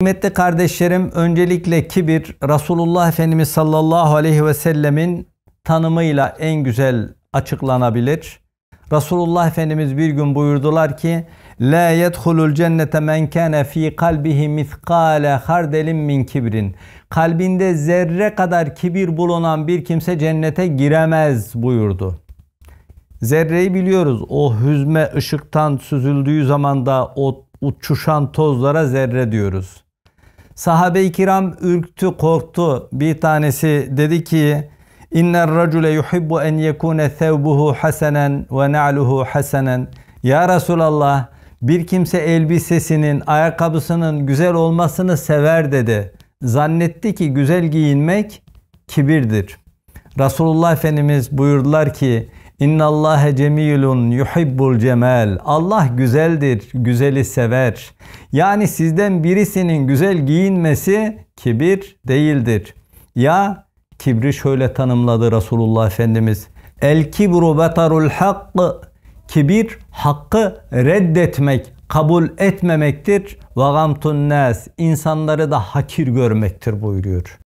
Kıymetli kardeşlerim öncelikle kibir Resulullah Efendimiz sallallahu aleyhi ve sellemin tanımıyla en güzel açıklanabilir. Resulullah Efendimiz bir gün buyurdular ki La yedhulul cennete men kâne fî kalbihi mithkâle hardelin min kibrin Kalbinde zerre kadar kibir bulunan bir kimse cennete giremez buyurdu. Zerreyi biliyoruz. O hüzme ışıktan süzüldüğü zaman da o uçuşan tozlara zerre diyoruz. Sahabe-i kiram ürktü, korktu. Bir tanesi dedi ki, اِنَّ الرَّجُلَ يُحِبُّ اَنْ يَكُونَ ثَوْبُهُ حَسَنًا وَنَعْلُهُ حَسَنًا Ya Resulallah, bir kimse elbisesinin, ayakkabısının güzel olmasını sever dedi. Zannetti ki güzel giyinmek kibirdir. Resulullah Efendimiz buyurdular ki, İnna Allahe cemilun yuhibbul cemal. Allah güzeldir, güzeli sever. Yani sizden birisinin güzel giyinmesi kibir değildir. Ya kibri şöyle tanımladı Resulullah Efendimiz. El kibru betarul hakkı. Kibir hakkı reddetmek, kabul etmemektir. Ve gamtun nas. İnsanları da hakir görmektir buyuruyor.